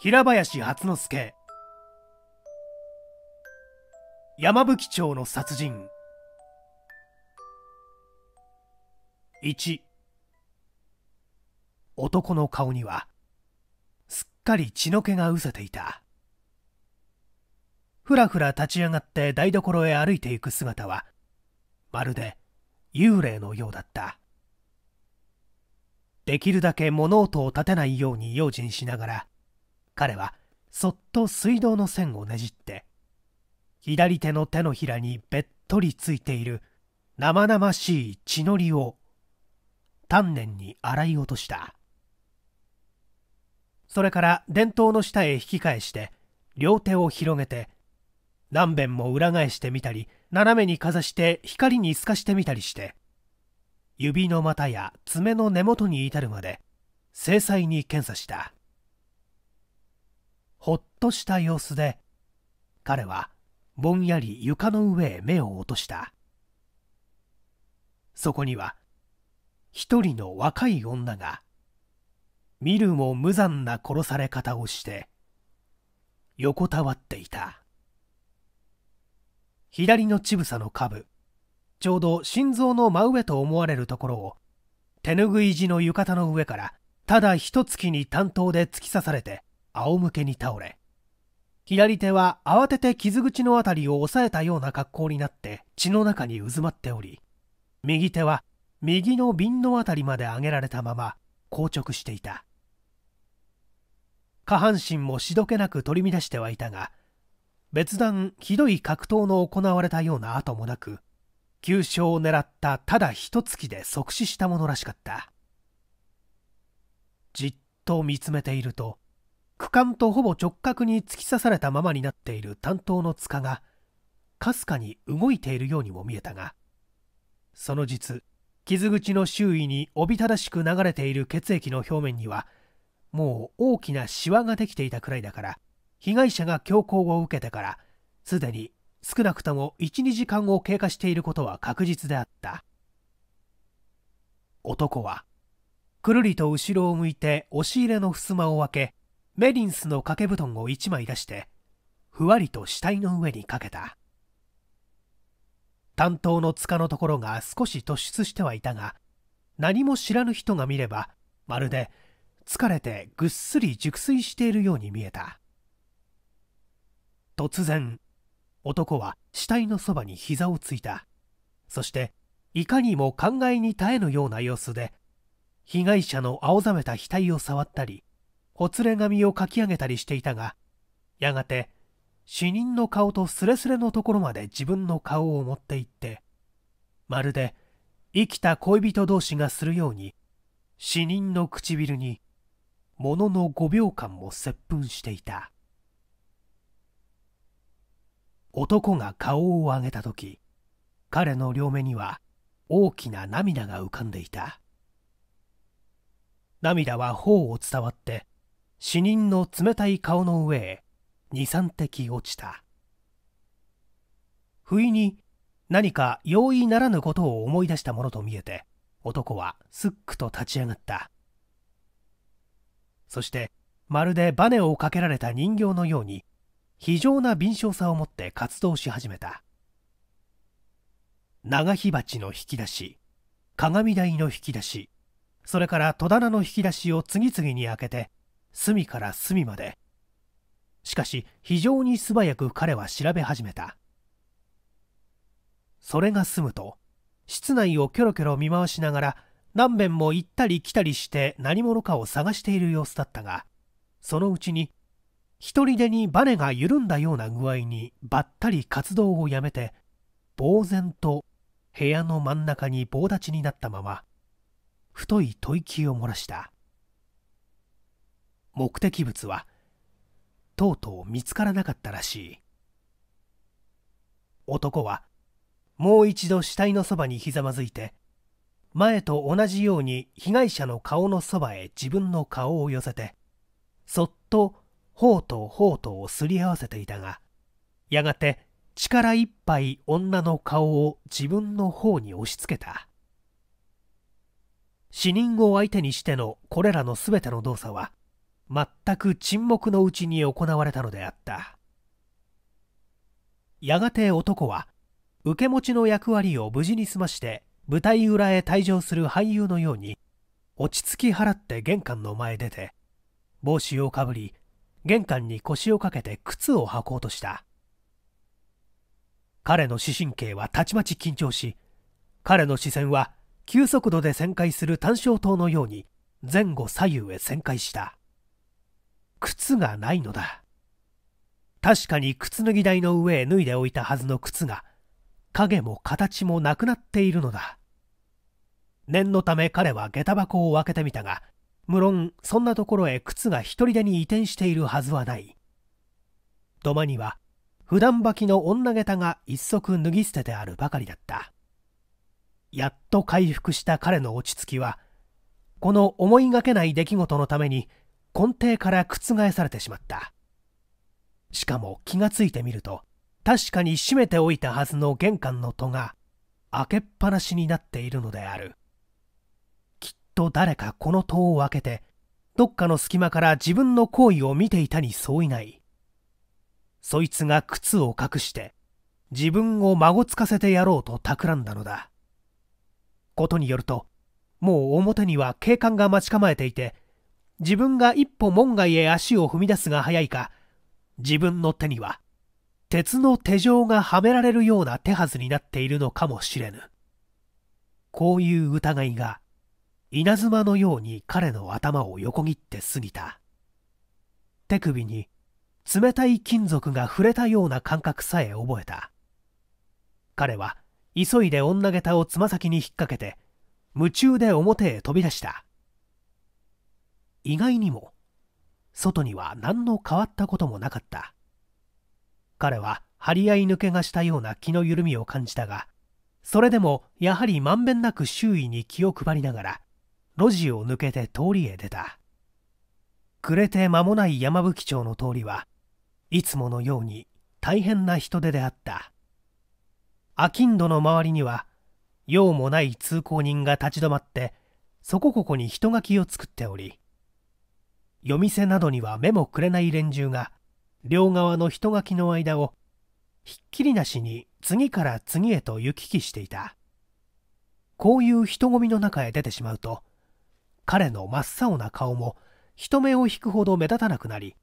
平林初之助山吹町の殺人1男の顔にはすっかり血の気がうせていたふらふら立ち上がって台所へ歩いていく姿はまるで幽霊のようだったできるだけ物音を立てないように用心しながら彼はそっと水道の線をねじって左手の手のひらにべっとりついている生々しい血のりを丹念に洗い落としたそれから伝統の下へ引き返して両手を広げて何べんも裏返してみたり斜めにかざして光に透かしてみたりして指の股や爪の根元に至るまで精細に検査したとした様子で彼はぼんやり床の上へ目を落としたそこには一人の若い女が見るも無残な殺され方をして横たわっていた左の乳房の下部ちょうど心臓の真上と思われるところを手ぬぐい地の浴衣の上からただ一突きに担当で突き刺されて仰向けに倒れ左手は慌てて傷口の辺りを押さえたような格好になって血の中に渦まっており右手は右の瓶の辺りまで上げられたまま硬直していた下半身もしどけなく取り乱してはいたが別段ひどい格闘の行われたような跡もなく急所を狙ったただ一月きで即死したものらしかったじっと見つめていると区間とほぼ直角に突き刺されたままになっている担当の塚がかすかに動いているようにも見えたがその実傷口の周囲におびただしく流れている血液の表面にはもう大きなシワができていたくらいだから被害者が強行を受けてからすでに少なくとも12時間を経過していることは確実であった男はくるりと後ろを向いて押し入れの襖を開けメリンスの掛け布団を一枚出してふわりと死体の上にかけた担当の塚のところが少し突出してはいたが何も知らぬ人が見ればまるで疲れてぐっすり熟睡しているように見えた突然男は死体のそばに膝をついたそしていかにも考えに耐えぬような様子で被害者の青ざめた額を触ったりほつれ髪をかき上げたりしていたがやがて死人の顔とすれすれのところまで自分の顔を持っていってまるで生きた恋人同士がするように死人の唇にものの5秒間も接吻していた男が顔を上げた時彼の両目には大きな涙が浮かんでいた涙は頬を伝わって死人の冷たい顔の上へ23滴落ちた不意に何か容易ならぬことを思い出したものと見えて男はすっくと立ち上がったそしてまるでバネをかけられた人形のように非常な敏捷さを持って活動し始めた長火鉢の引き出し鏡台の引き出しそれから戸棚の引き出しを次々に開けて隅から隅までしかし非常に素早く彼は調べ始めたそれが済むと室内をキョロキョロ見回しながら何べんも行ったり来たりして何者かを探している様子だったがそのうちに一人でにバネが緩んだような具合にばったり活動をやめて呆然と部屋の真ん中に棒立ちになったまま太い吐息を漏らした目的物はとうとう見つからなかったらしい男はもう一度死体のそばにひざまずいて前と同じように被害者の顔のそばへ自分の顔を寄せてそっと頬と頬とをすり合わせていたがやがて力いっぱい女の顔を自分の方に押し付けた死人を相手にしてのこれらの全ての動作は全く沈黙のうちに行われたのであったやがて男は受け持ちの役割を無事に済まして舞台裏へ退場する俳優のように落ち着き払って玄関の前出て帽子をかぶり玄関に腰をかけて靴を履こうとした彼の視神経はたちまち緊張し彼の視線は急速度で旋回する単焦灯のように前後左右へ旋回した靴がないのだ確かに靴脱ぎ台の上へ脱いでおいたはずの靴が影も形もなくなっているのだ念のため彼は下駄箱を開けてみたが無論そんなところへ靴が一人でに移転しているはずはない土間には普段履きの女下駄が一足脱ぎ捨ててあるばかりだったやっと回復した彼の落ち着きはこの思いがけない出来事のために根底から覆されてしまったしかも気がついてみると確かに閉めておいたはずの玄関の戸が開けっぱなしになっているのであるきっと誰かこの戸を開けてどっかの隙間から自分の行為を見ていたに相違ないそいつが靴を隠して自分を孫つかせてやろうと企んだのだことによるともう表には警官が待ち構えていて自分が一歩門外へ足を踏み出すが早いか、自分の手には、鉄の手錠がはめられるような手はずになっているのかもしれぬ。こういう疑いが、稲妻のように彼の頭を横切って過ぎた。手首に冷たい金属が触れたような感覚さえ覚えた。彼は急いで女下駄をつま先に引っ掛けて夢中で表へ飛び出した。意外にも外には何の変わったこともなかった彼は張り合い抜けがしたような気の緩みを感じたがそれでもやはりまんべんなく周囲に気を配りながら路地を抜けて通りへ出た暮れて間もない山吹町の通りはいつものように大変な人手であった商人の周りには用もない通行人が立ち止まってそこここに人垣を作っており夜店などには目もくれない連中が両側の人垣の間をひっきりなしに次から次へと行き来していたこういう人混みの中へ出てしまうと彼の真っ青な顔も人目を引くほど目立たなくなり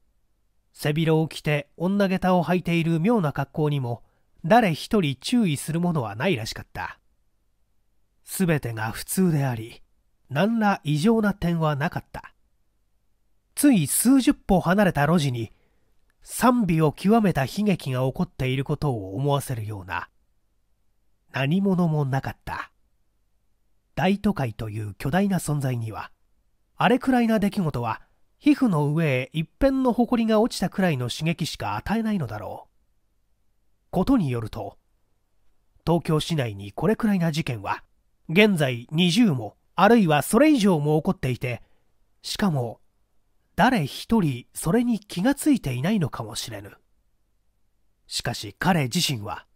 背広を着て女下駄を履いている妙な格好にも誰一人注意するものはないらしかった全てが普通であり何ら異常な点はなかったつい数十歩離れた路地に賛美を極めた悲劇が起こっていることを思わせるような何者もなかった大都会という巨大な存在にはあれくらいな出来事は皮膚の上へ一片の埃が落ちたくらいの刺激しか与えないのだろうことによると東京市内にこれくらいな事件は現在20もあるいはそれ以上も起こっていてしかも誰一人それに気がついていないのかもしれぬしかし彼自身は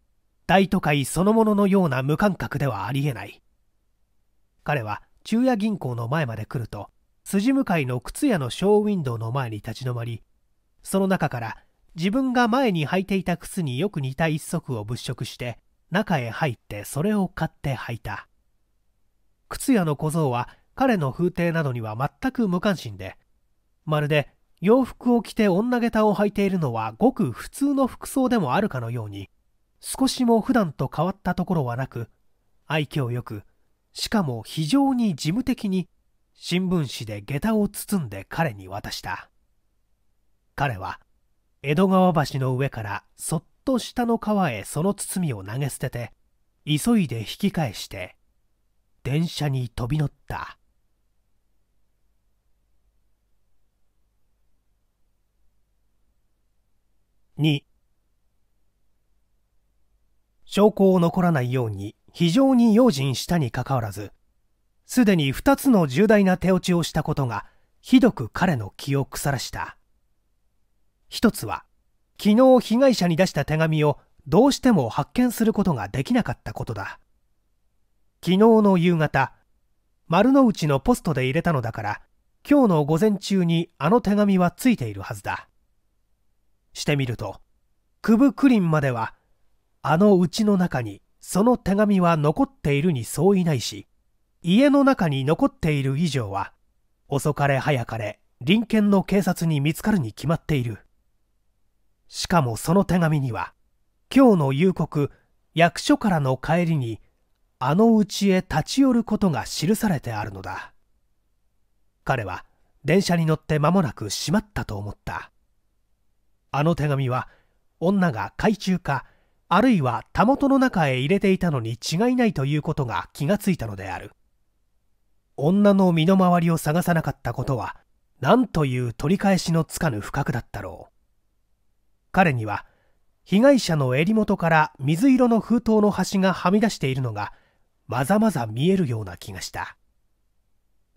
大都会そのもののような無感覚ではありえない彼は昼夜銀行の前まで来ると筋向かいの靴屋のショーウィンドウの前に立ち止まりその中から自分が前に履いていた靴によく似た一足を物色して中へ入ってそれを買って履いた靴屋の小僧は彼の風体などには全く無関心でまるで洋服を着て女下駄を履いているのはごく普通の服装でもあるかのように少しも普段と変わったところはなく愛嬌よくしかも非常に事務的に新聞紙で下駄を包んで彼に渡した彼は江戸川橋の上からそっと下の川へその包みを投げ捨てて急いで引き返して電車に飛び乗った2証拠を残らないように非常に用心したにかかわらずすでに2つの重大な手落ちをしたことがひどく彼の気を腐らした一つは昨日被害者に出した手紙をどうしても発見することができなかったことだ昨日の夕方丸の内のポストで入れたのだから今日の午前中にあの手紙はついているはずだしてみるとクブクリンまではあのうちの中にその手紙は残っているに相違ないし家の中に残っている以上は遅かれ早かれ隣県の警察に見つかるに決まっているしかもその手紙には今日の夕刻役所からの帰りにあのうちへ立ち寄ることが記されてあるのだ彼は電車に乗って間もなく閉まったと思ったあの手紙は女が海中かあるいはたもとの中へ入れていたのに違いないということが気がついたのである女の身の回りを探さなかったことは何という取り返しのつかぬ不覚だったろう彼には被害者の襟元から水色の封筒の端がはみ出しているのがまざまざ見えるような気がした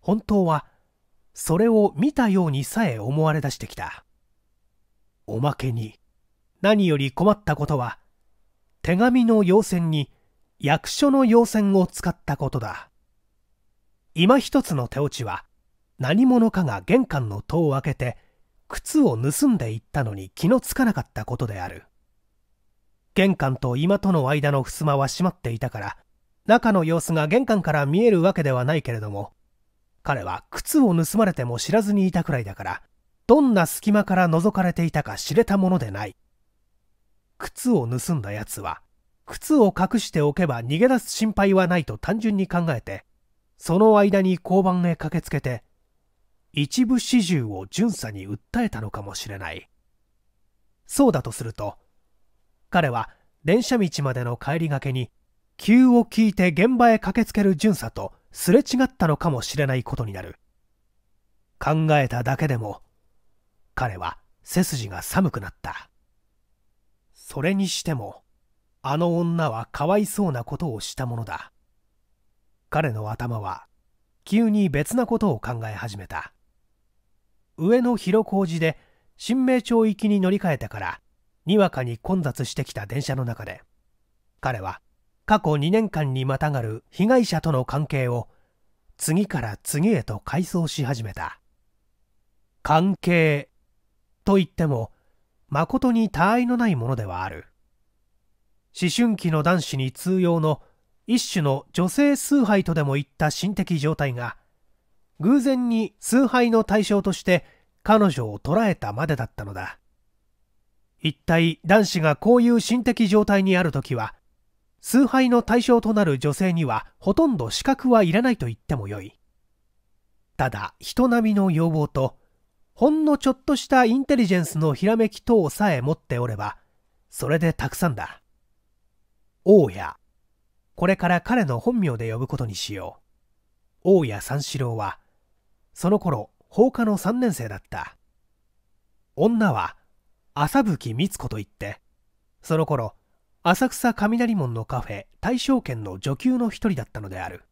本当はそれを見たようにさえ思われ出してきたおまけに何より困ったことは手紙の要線に役所の要線を使ったことだ今一つの手落ちは何者かが玄関の戸を開けて靴を盗んでいったのに気のつかなかったことである玄関と今との間の襖は閉まっていたから中の様子が玄関から見えるわけではないけれども彼は靴を盗まれても知らずにいたくらいだからどんな隙間から覗かれていたか知れたものでない靴を盗んだやつは靴を隠しておけば逃げ出す心配はないと単純に考えてその間に交番へ駆けつけて一部始終を巡査に訴えたのかもしれないそうだとすると彼は電車道までの帰りがけに急を聞いて現場へ駆けつける巡査とすれ違ったのかもしれないことになる考えただけでも彼は背筋が寒くなったそれにしてもあの女はかわいそうなことをしたものだ彼の頭は急に別なことを考え始めた上野広小路で新名町行きに乗り換えてからにわかに混雑してきた電車の中で彼は過去2年間にまたがる被害者との関係を次から次へと回想し始めた関係と言っても誠に他愛のないものではある思春期の男子に通用の一種の女性崇拝とでもいった心的状態が偶然に崇拝の対象として彼女を捉えたまでだったのだ一体男子がこういう心的状態にある時は崇拝の対象となる女性にはほとんど資格はいらないと言ってもよいただ人並みの要望とほんのちょっとしたインテリジェンスのひらめき等さえ持っておれば、それでたくさんだ。大家。これから彼の本名で呼ぶことにしよう。大家三四郎は、その頃、放課の3年生だった。女は、麻吹光子と言って、その頃、浅草雷門のカフェ大正軒の女給の一人だったのである。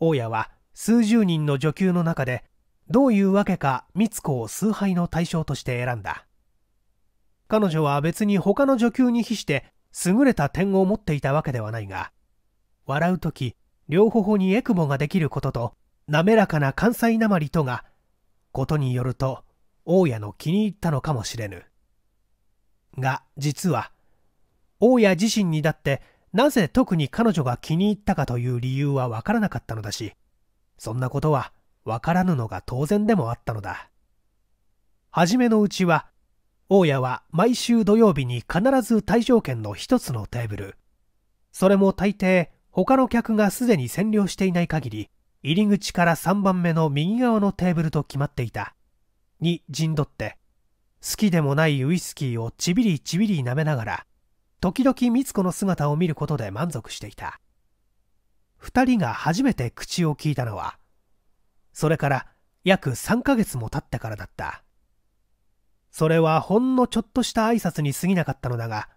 大家は数十人の女給の中でどういうわけか美津子を崇拝の対象として選んだ彼女は別に他の女給に比して優れた点を持っていたわけではないが笑う時両頬にエクボができることと滑らかな関西なまりとがことによると大家の気に入ったのかもしれぬが実は大家自身にだってなぜ特に彼女が気に入ったかという理由はわからなかったのだしそんなことはわからぬのが当然でもあったのだ初めのうちは大家は毎週土曜日に必ず退場券の一つのテーブルそれも大抵他の客がすでに占領していない限り入り口から3番目の右側のテーブルと決まっていたに陣取って好きでもないウイスキーをちびりちびり舐めながら時々つ子の姿を見ることで満足していた2人が初めて口を聞いたのはそれから約3ヶ月も経ってからだった。それはほんのちょっとした挨拶に過ぎなかったのだが、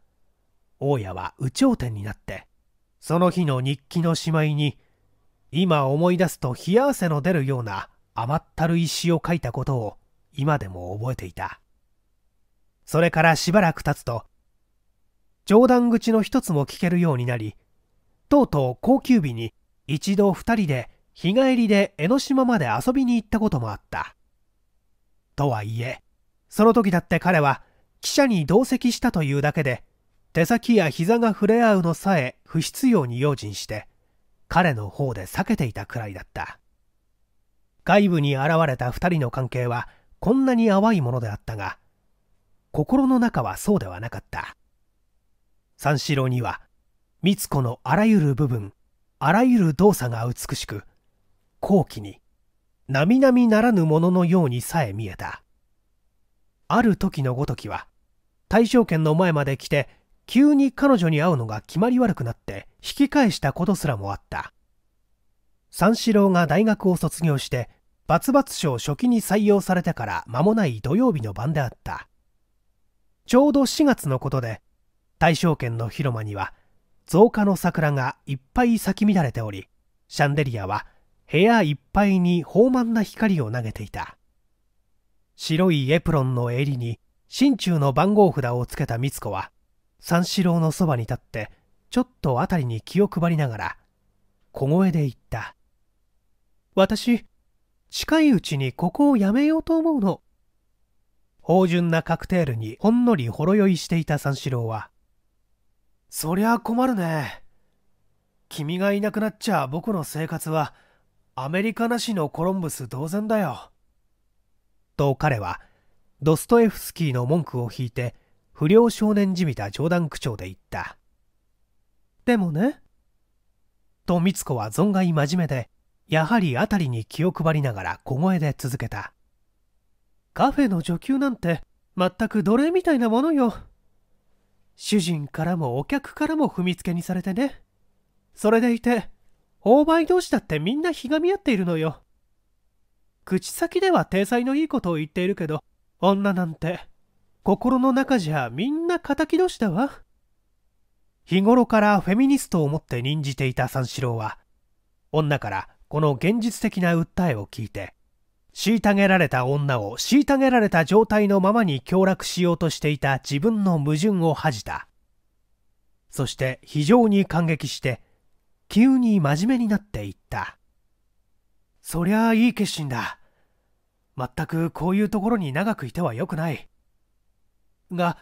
大家は有頂天になって、その日の日記のしまいに、今思い出すと冷や汗の出るような甘ったる石を書いたことを今でも覚えていた。それからしばらく経つと、冗談口の一つも聞けるようになり、とうとう高級日に一度二人で日帰りで江ノ島まで遊びに行ったこともあった。とはいえ、その時だって彼は記者に同席したというだけで、手先や膝が触れ合うのさえ不必要に用心して、彼の方で避けていたくらいだった。外部に現れた2人の関係はこんなに淡いものであったが、心の中はそうではなかった。三四郎には、三つ子のあらゆる部分、あらゆる動作が美しく、後期に並々ならぬもののようにさえ見えたある時のごときは大正圏の前まで来て急に彼女に会うのが決まり悪くなって引き返したことすらもあった三四郎が大学を卒業してバツバツ賞初期に採用されてから間もない土曜日の晩であったちょうど4月のことで大正圏の広間には造花の桜がいっぱい咲き乱れておりシャンデリアは部屋いっぱいに豊満な光を投げていた白いエプロンの襟に心中の番号札をつけたみつ子は三四郎のそばに立ってちょっと辺りに気を配りながら小声で言った私近いうちにここをやめようと思うの芳醇なカクテールにほんのりほろ酔いしていた三四郎はそりゃ困るね君がいなくなっちゃ僕の生活はアメリカなしのコロンブス同然だよ。と彼はドストエフスキーの文句を引いて不良少年じみた冗談口調で言った。でもね。と美津子は存外真面目でやはり辺りに気を配りながら小声で続けた。カフェの女給なんて全く奴隷みたいなものよ。主人からもお客からも踏みつけにされてね。それでいてオー同士だってみんなひがみ合っているのよ。口先では体裁のいいことを言っているけど、女なんて、心の中じゃみんな敵同士だわ。日頃からフェミニストを持って任じていた三四郎は、女からこの現実的な訴えを聞いて、虐げられた女を虐げられた状態のままに凶楽しようとしていた自分の矛盾を恥じた。そして非常に感激して急に真面目になっていった。そりゃあいい決心だ。まったくこういうところに長くいてはよくない。が、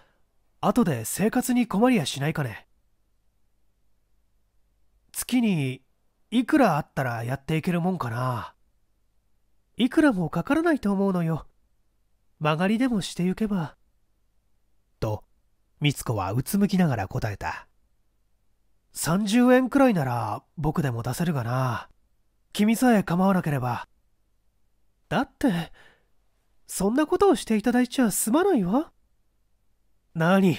後で生活に困りやしないかね。月にいくらあったらやっていけるもんかな。いくらもかからないと思うのよ。曲がりでもしてゆけば。と、美津子はうつむきながら答えた。30円くらいなら僕でも出せるがな。君さえ構わなければ。だって、そんなことをしていただいちゃすまないわ。なに、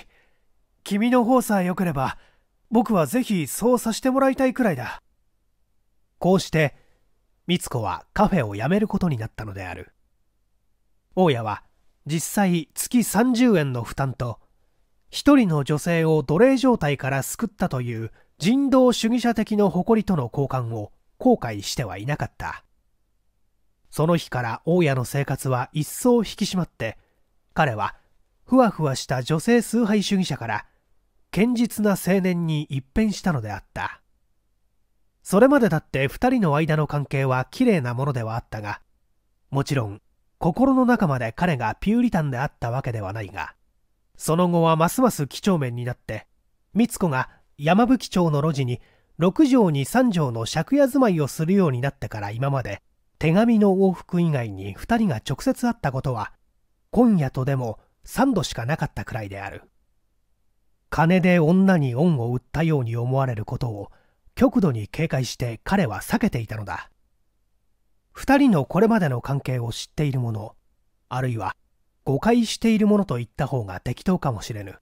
君の方さえ良ければ、僕はぜひそうさせてもらいたいくらいだ。こうして、美津子はカフェを辞めることになったのである。大家は実際月30円の負担と、一人の女性を奴隷状態から救ったという人道主義者的の誇りとの交換を後悔してはいなかったその日から大家の生活は一層引き締まって彼はふわふわした女性崇拝主義者から堅実な青年に一変したのであったそれまでだって2人の間の関係は綺麗なものではあったがもちろん心の中まで彼がピューリタンであったわけではないがその後はますます几帳面になって美津子が山吹町の路地に6畳に3畳の借家住まいをするようになってから今まで手紙の往復以外に2人が直接会ったことは今夜とでも3度しかなかったくらいである金で女に恩を売ったように思われることを極度に警戒して彼は避けていたのだ2人のこれまでの関係を知っている者あるいは誤解している者と言った方が適当かもしれぬ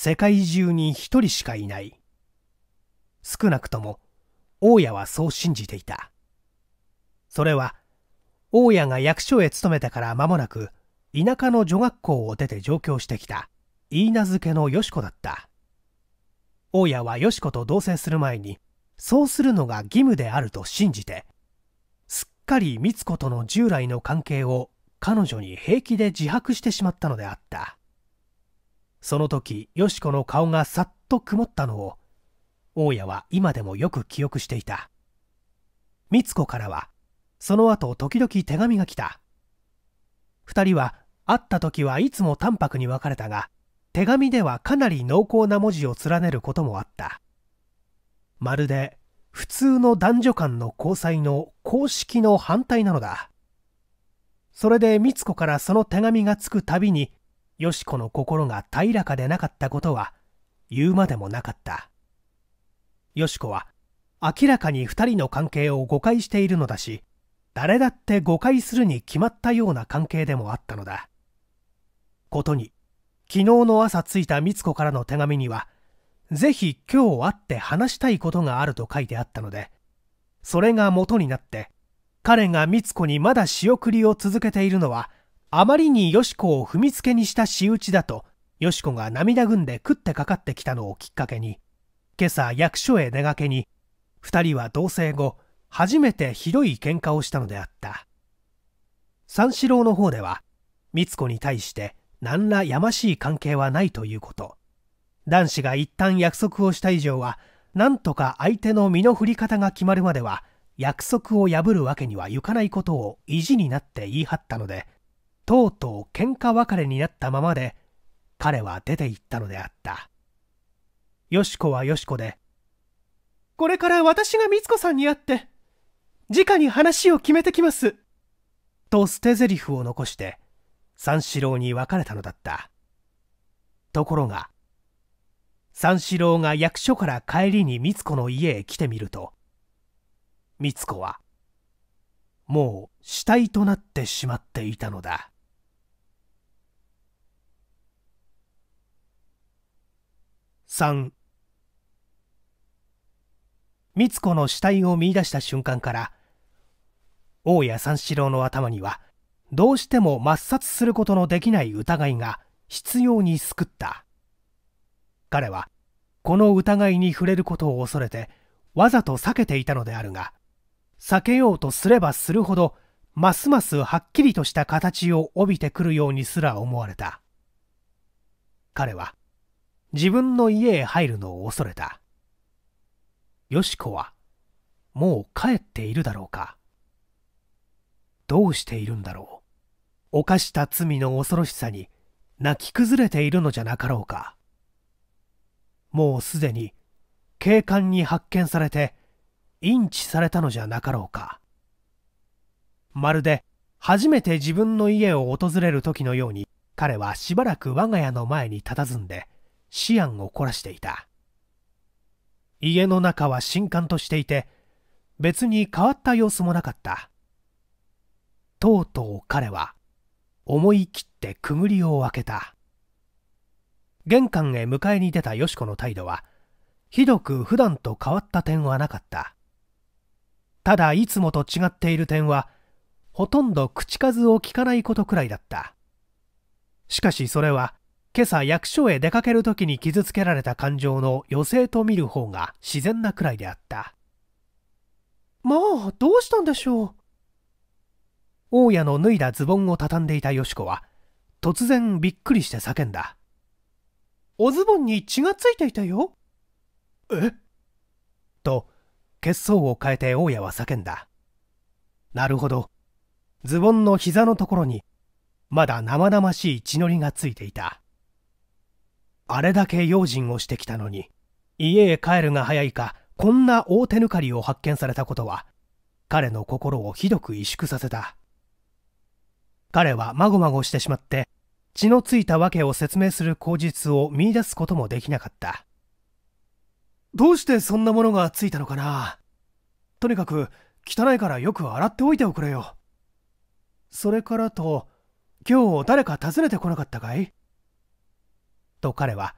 世界中に一人しかいない。少なくとも、大家はそう信じていた。それは、大家が役所へ勤めてから間もなく、田舎の女学校を出て上京してきた、飯名付けのよしこだった。大家はよし子と同棲する前に、そうするのが義務であると信じて、すっかりつ子との従来の関係を彼女に平気で自白してしまったのであった。その時よしこの顔がさっと曇ったのを大家は今でもよく記憶していた美津子からはその後時々手紙が来た2人は会った時はいつも淡白に分かれたが手紙ではかなり濃厚な文字を連ねることもあったまるで普通の男女間の交際の公式の反対なのだそれで美津子からその手紙がつくたびによしこの心が平らかでなかったことは言うまでもなかったよしこは明らかに2人の関係を誤解しているのだし誰だって誤解するに決まったような関係でもあったのだことに昨日の朝着いたみつ子からの手紙にはぜひ今日会って話したいことがあると書いてあったのでそれが元になって彼が美津子にまだ仕送りを続けているのはあまりにヨシコを踏みつけにした仕打ちだと、よしこが涙ぐんで食ってかかってきたのをきっかけに、今朝役所へ出がけに、二人は同棲後、初めてひどい喧嘩をしたのであった。三四郎の方では、三つ子に対して何らやましい関係はないということ。男子が一旦約束をした以上は、なんとか相手の身の振り方が決まるまでは、約束を破るわけにはいかないことを意地になって言い張ったので、とうとう喧嘩別れになったままで彼は出て行ったのであったよしこはよしこでこれから私が光子さんに会って直に話を決めてきますと捨て台詞を残して三四郎に別れたのだったところが三四郎が役所から帰りに光子の家へ来てみると光子はもう死体となってしまっていたのだ。3美津子の死体を見出した瞬間から大家三四郎の頭にはどうしても抹殺することのできない疑いが執拗にすくった彼はこの疑いに触れることを恐れてわざと避けていたのであるが避けようとすればするほどますますはっきりとした形を帯びてくるようにすら思われた彼は自分の家へ入るのを恐れた。よしこは、もう帰っているだろうか。どうしているんだろう。犯した罪の恐ろしさに泣き崩れているのじゃなかろうか。もうすでに警官に発見されて、インチされたのじゃなかろうか。まるで初めて自分の家を訪れる時のように彼はしばらく我が家の前に佇んで思案を凝らしていた家の中は新刊としていて別に変わった様子もなかったとうとう彼は思い切ってくぐりを開けた玄関へ迎えに出たよしこの態度はひどく普段と変わった点はなかったただいつもと違っている点はほとんど口数を聞かないことくらいだったしかしそれは今朝役所へ出かける時に傷つけられた感情の余生と見る方が自然なくらいであったまあどうしたんでしょう大家の脱いだズボンを畳んでいたよしこは突然びっくりして叫んだおズボンに血がついていたよえと血相を変えて大家は叫んだなるほどズボンの膝のところにまだ生々しい血のりがついていたあれだけ用心をしてきたのに家へ帰るが早いかこんな大手抜かりを発見されたことは彼の心をひどく萎縮させた彼はまごまごしてしまって血のついた訳を説明する口実を見いだすこともできなかったどうしてそんなものがついたのかなとにかく汚いからよく洗っておいておくれよそれからと今日誰か訪ねてこなかったかいと彼は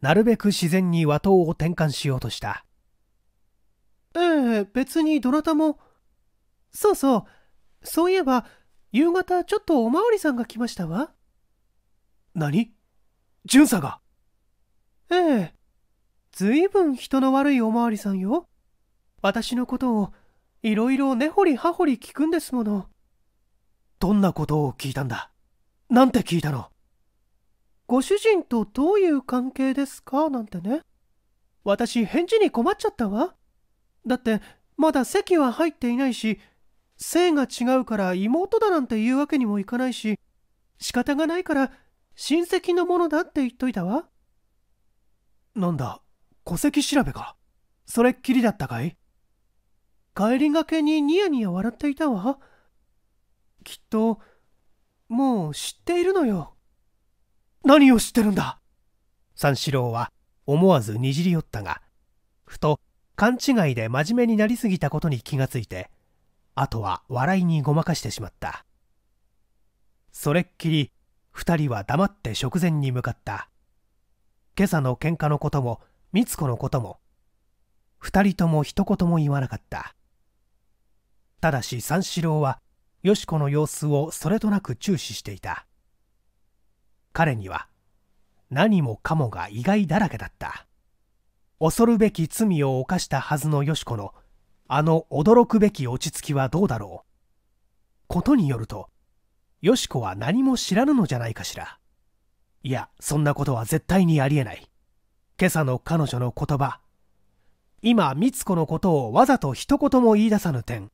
なるべく自然に和刀を転換しようとしたええ別にどなたもそうそうそういえば夕方ちょっとおまわりさんが来ましたわ何巡査がええずいぶん人の悪いおまわりさんよ私のことをいろいろ根掘り葉掘り聞くんですものどんなことを聞いたんだなんて聞いたのご主人とどういう関係ですかなんてね。私、返事に困っちゃったわ。だって、まだ席は入っていないし、姓が違うから妹だなんて言うわけにもいかないし、仕方がないから親戚のものだって言っといたわ。なんだ、戸籍調べか。それっきりだったかい帰りがけにニヤニヤ笑っていたわ。きっと、もう知っているのよ。何を知ってるんだ三四郎は思わずにじり寄ったがふと勘違いで真面目になりすぎたことに気がついてあとは笑いにごまかしてしまったそれっきり2人は黙って食前に向かった今朝の喧嘩のことも三つ子のことも2人とも一言も言わなかったただし三四郎はよし子の様子をそれとなく注視していた彼には何もかもが意外だらけだった恐るべき罪を犯したはずのよし子のあの驚くべき落ち着きはどうだろうことによるとよし子は何も知らぬのじゃないかしらいやそんなことは絶対にありえない今朝の彼女の言葉今美津子のことをわざと一言も言い出さぬ点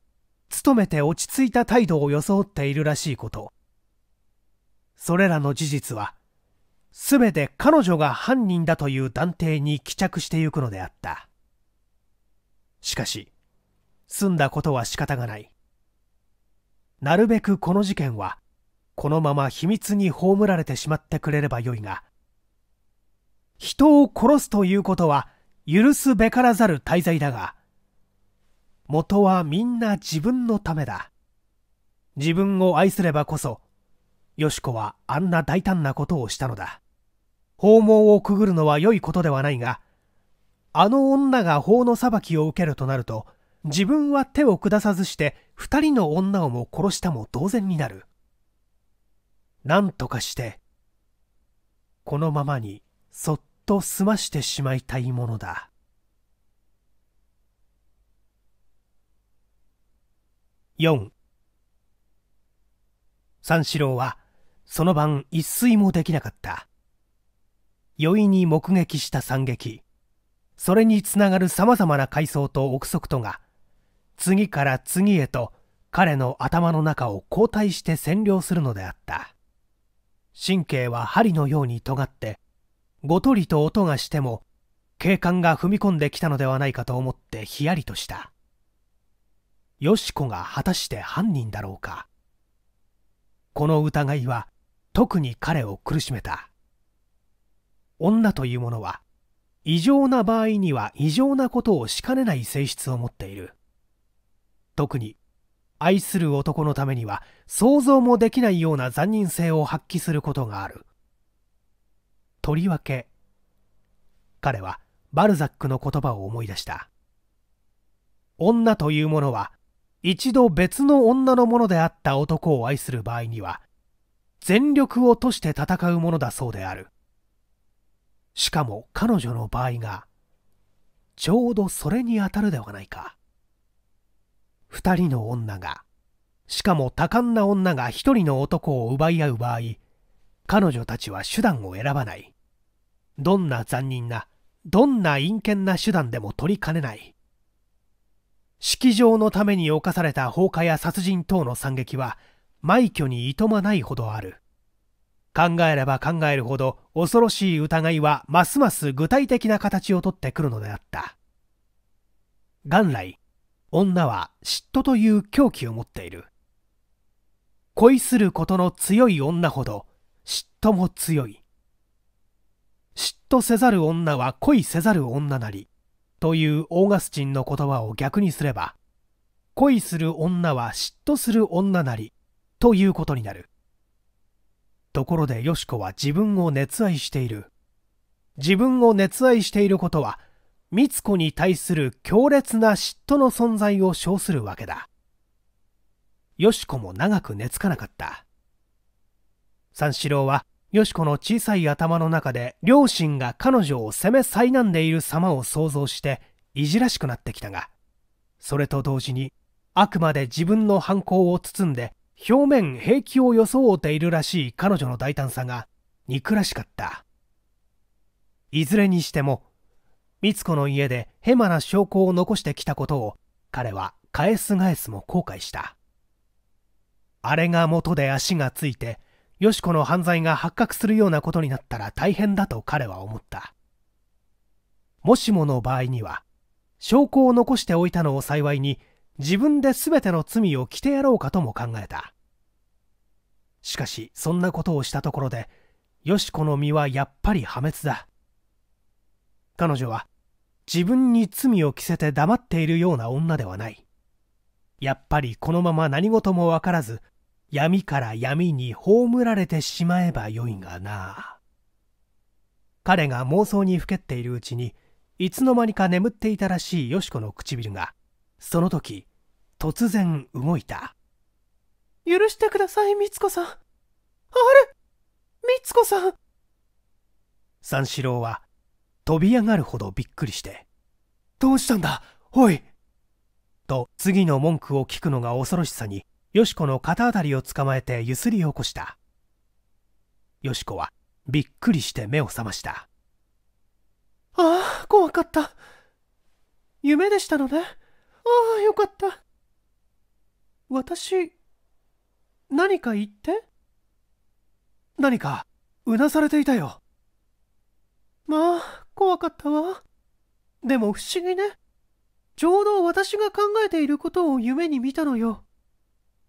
努めて落ち着いた態度を装っているらしいことそれらの事実は、すべて彼女が犯人だという断定に帰着してゆくのであった。しかし、済んだことは仕方がない。なるべくこの事件は、このまま秘密に葬られてしまってくれればよいが、人を殺すということは許すべからざる大罪だが、元はみんな自分のためだ。自分を愛すればこそよしこはあんな大胆なことをしたのだ。訪問をくぐるのは良いことではないが、あの女が法の裁きを受けるとなると、自分は手を下さずして二人の女をも殺したも同然になる。何とかして、このままにそっと済ましてしまいたいものだ。4三四郎はその晩一睡もできなかった酔いに目撃した惨劇それにつながるさまざまな階層と憶測とが次から次へと彼の頭の中を交代して占領するのであった神経は針のように尖ってごとりと音がしても警官が踏み込んできたのではないかと思ってヒヤリとしたよしこが果たして犯人だろうかこの疑いは特に彼を苦しめた女というものは異常な場合には異常なことをしかねない性質を持っている特に愛する男のためには想像もできないような残忍性を発揮することがあるとりわけ彼はバルザックの言葉を思い出した女というものは一度別の女のものであった男を愛する場合には全力を賭して戦うものだそうであるしかも彼女の場合がちょうどそれにあたるではないか2人の女がしかも多感な女が1人の男を奪い合う場合彼女たちは手段を選ばないどんな残忍などんな陰険な手段でも取りかねない式場のために犯された放火や殺人等の惨劇は枚挙にいとまないほどある考えれば考えるほど恐ろしい疑いはますます具体的な形をとってくるのであった元来女は嫉妬という狂気を持っている恋することの強い女ほど嫉妬も強い嫉妬せざる女は恋せざる女なりというオーガスチンの言葉を逆にすれば恋する女は嫉妬する女なりということになるところでよしこは自分を熱愛している自分を熱愛していることは美津子に対する強烈な嫉妬の存在を称するわけだよしこも長く寝つかなかった三四郎はよしこの小さい頭の中で両親が彼女を責め災んでいる様を想像していじらしくなってきたがそれと同時にあくまで自分の犯行を包んで表面平気を装うているらしい彼女の大胆さが憎らしかったいずれにしても美津子の家でヘマな証拠を残してきたことを彼は返す返すも後悔したあれが元で足がついてよしこの犯罪が発覚するようなことになったら大変だと彼は思ったもしもの場合には証拠を残しておいたのを幸いに自分で全ての罪を着てやろうかとも考えたしかしそんなことをしたところでよしこの身はやっぱり破滅だ彼女は自分に罪を着せて黙っているような女ではないやっぱりこのまま何事も分からず闇から闇に葬られてしまえばよいがな彼が妄想にふけっているうちにいつの間にか眠っていたらしいよしこの唇がその時突然動いた許してください、みつこさん。あれみつこさん三四郎は飛び上がるほどびっくりして、どうしたんだおいと次の文句を聞くのが恐ろしさに、よしこの肩あたりを捕まえてゆすり起こした。よしこはびっくりして目を覚ました。ああ、怖かった。夢でしたのね。ああ、よかった。私、何か言って何かうなされていたよまあ怖かったわでも不思議ねちょうど私が考えていることを夢に見たのよ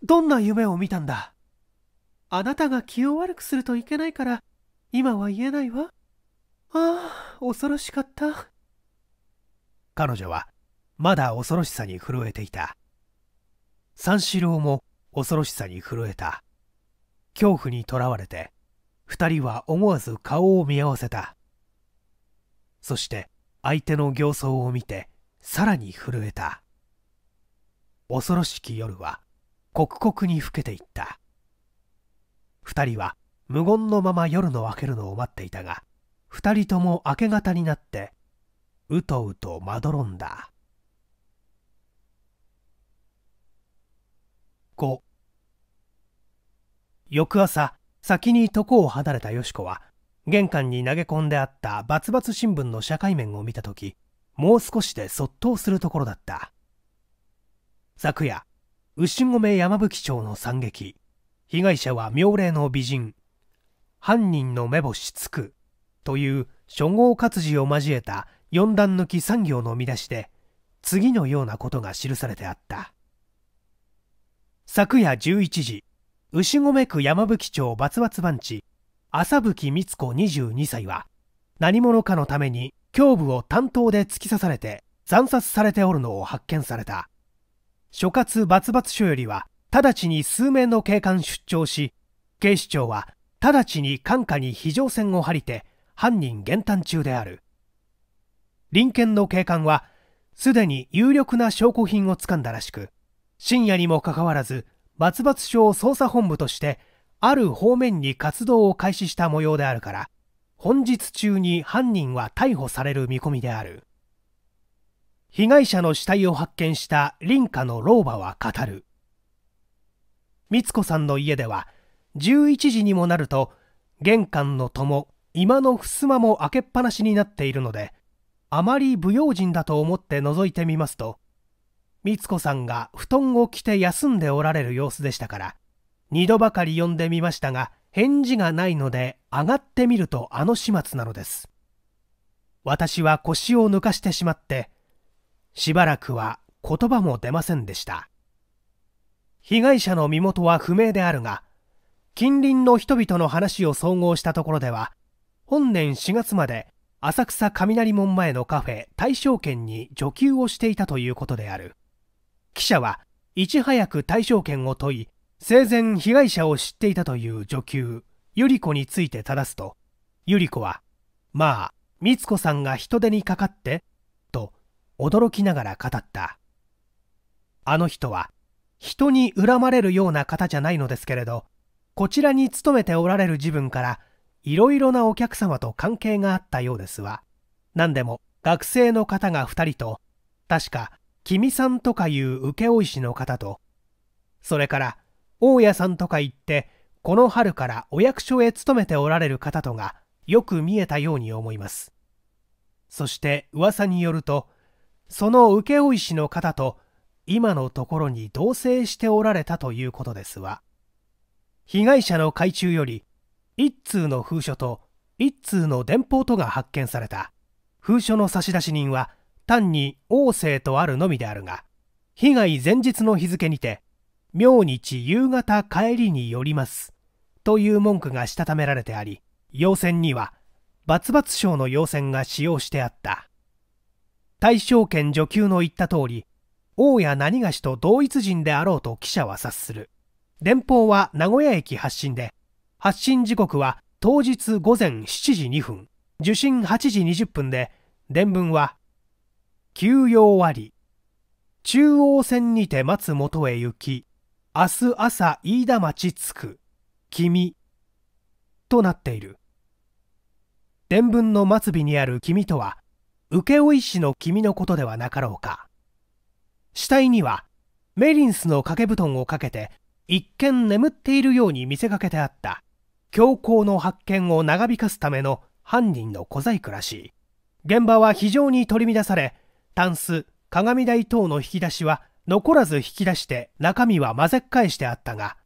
どんな夢を見たんだあなたが気を悪くするといけないから今は言えないわああ恐ろしかった彼女はまだ恐ろしさに震えていた三四郎も恐ろしさに震えた恐怖にとらわれて二人は思わず顔を見合わせたそして相手の形相を見てさらに震えた恐ろしき夜は刻々に更けていった二人は無言のまま夜の明けるのを待っていたが二人とも明け方になってうとうとまどろんだ5翌朝先に床を離れたよし子は玄関に投げ込んであったバツバツ新聞の社会面を見た時もう少しでそっとするところだった昨夜牛込山吹町の惨劇被害者は妙齢の美人犯人の目星つくという初号活字を交えた四段抜き3行の見出しで次のようなことが記されてあった昨夜11時牛込区山吹町バツ番地麻吹光子22歳は何者かのために胸部を担当で突き刺されて惨殺されておるのを発見された所轄バツ署よりは直ちに数名の警官出張し警視庁は直ちに管下に非常線を張りて犯人減反中である隣県の警官はすでに有力な証拠品をつかんだらしく深夜にもかかわらず松抜省捜査本部としてある方面に活動を開始した模様であるから本日中に犯人は逮捕される見込みである被害者の死体を発見した林家の老婆は語る津子さんの家では11時にもなると玄関の戸も今の襖も開けっぱなしになっているのであまり不用心だと思って覗いてみますと津子さんが布団を着て休んでおられる様子でしたから二度ばかり呼んでみましたが返事がないので上がってみるとあの始末なのです私は腰を抜かしてしまってしばらくは言葉も出ませんでした被害者の身元は不明であるが近隣の人々の話を総合したところでは本年4月まで浅草雷門前のカフェ大正軒に女給をしていたということである記者はいち早く対象権を問い生前被害者を知っていたという女給百合子について正すと百合子は「まあ光子さんが人手にかかって」と驚きながら語ったあの人は人に恨まれるような方じゃないのですけれどこちらに勤めておられる自分からいろいろなお客様と関係があったようですわ何でも学生の方が2人と確か君さんとかいう請負師の方とそれから大家さんとか言ってこの春からお役所へ勤めておられる方とがよく見えたように思いますそして噂によるとその請負師の方と今のところに同棲しておられたということですわ被害者の懐中より一通の封書と一通の電報とが発見された封書の差出人は単に王政とあるのみであるが被害前日の日付にて明日夕方帰りによりますという文句がしたためられてあり要線にはバツバツ賞の要線が使用してあった大将権女給の言った通り王や何がしと同一人であろうと記者は察する電報は名古屋駅発信で発信時刻は当日午前7時2分受信8時20分で伝聞は休養あり中央線にて待つ元へ行き明日朝飯田町着く君となっている伝聞の末尾にある君とは請負師の君のことではなかろうか死体にはメリンスの掛け布団をかけて一見眠っているように見せかけてあった強行の発見を長引かすための犯人の小細工らしい現場は非常に取り乱されタンス、鏡台等の引き出しは残らず引き出して中身は混ぜ返してあったが、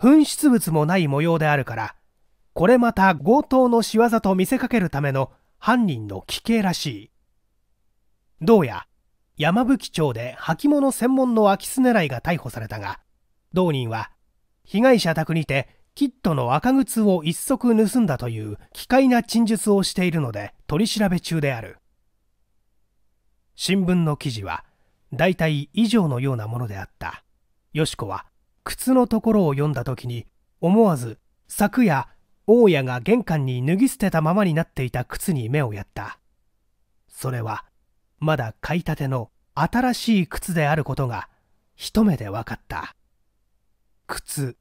紛失物もない模様であるから、これまた強盗の仕業と見せかけるための犯人の奇形らしい。どうや、山吹町で履物専門の空き巣狙いが逮捕されたが、同人は、被害者宅にてキットの赤靴を一足盗んだという奇怪な陳述をしているので取り調べ中である。新聞の記事は大体以上のようなものであったよしこは靴のところを読んだ時に思わず昨夜大家が玄関に脱ぎ捨てたままになっていた靴に目をやったそれはまだ買いたての新しい靴であることが一目で分かった靴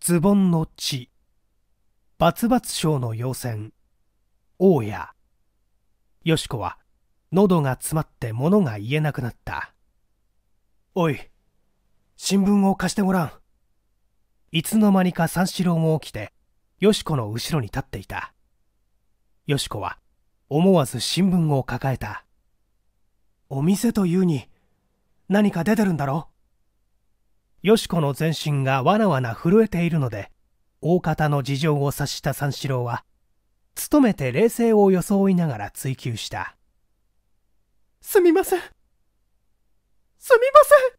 ズボンの血バツバツ賞の要線大家よしこは喉が詰まって物が言えなくなった。おい、新聞を貸してごらん。いつの間にか三四郎も起きて、よしこの後ろに立っていた。よしこは、思わず新聞を抱えた。お店というに、何か出てるんだろよしこの全身がわなわな震えているので、大方の事情を察した三四郎は、努めて冷静を装いながら追求した。すみません。すみません。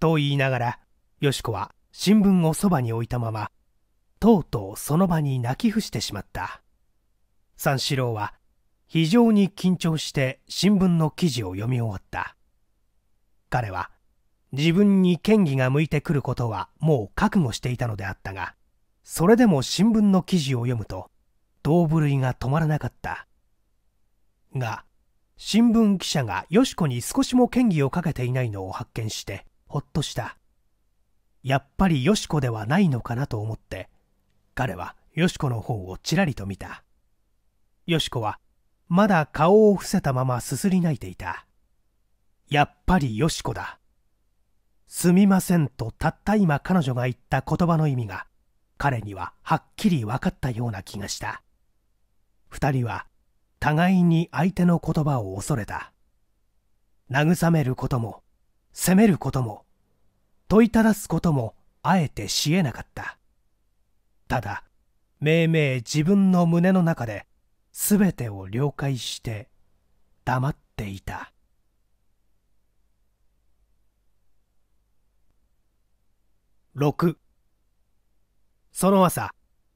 と言いながら、よしこは新聞をそばに置いたまま、とうとうその場に泣き伏してしまった。三四郎は非常に緊張して新聞の記事を読み終わった。彼は自分に嫌疑が向いてくることはもう覚悟していたのであったが、それでも新聞の記事を読むと、胴部類が止まらなかった。が、新聞記者がよしこに少しも嫌疑をかけていないのを発見してほっとしたやっぱりよしこではないのかなと思って彼はよしこの方をちらりと見たよしこはまだ顔を伏せたまますすり泣いていたやっぱりよしこだすみませんとたった今彼女が言った言葉の意味が彼にははっきり分かったような気がした2人は互いに相手の言葉を恐れた慰めることも責めることも問いただすこともあえてしえなかったただめいめい自分の胸の中で全てを了解して黙っていた6その朝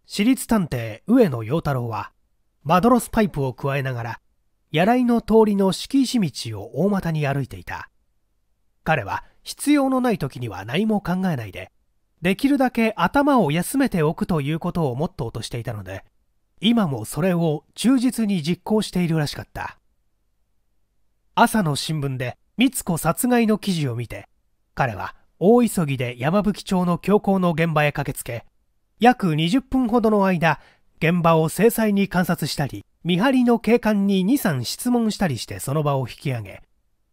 私立探偵上野陽太郎はマドロスパイプをくわえながら柳の通りの敷石道を大股に歩いていた彼は必要のない時には何も考えないでできるだけ頭を休めておくということをモットーとしていたので今もそれを忠実に実行しているらしかった朝の新聞で美津子殺害の記事を見て彼は大急ぎで山吹町の強行の現場へ駆けつけ約20分ほどの間現場を精細に観察したり見張りの警官に23質問したりしてその場を引き上げ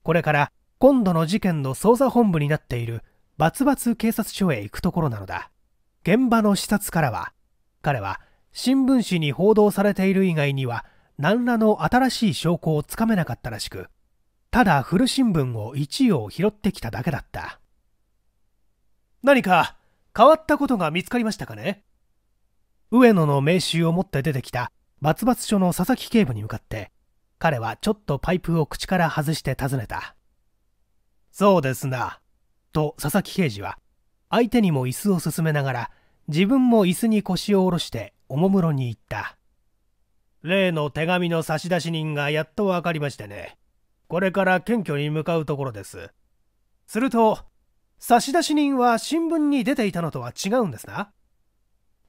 これから今度の事件の捜査本部になっているバツバツ警察署へ行くところなのだ現場の視察からは彼は新聞紙に報道されている以外には何らの新しい証拠をつかめなかったらしくただ古新聞を1行拾ってきただけだった何か変わったことが見つかりましたかね上野の名刺を持って出てきた罰罰署の佐々木警部に向かって彼はちょっとパイプを口から外して尋ねたそうですなと佐々木刑事は相手にも椅子を進めながら自分も椅子に腰を下ろしておもむろに言った例の手紙の差出人がやっと分かりましてねこれから検挙に向かうところですすると差出人は新聞に出ていたのとは違うんですな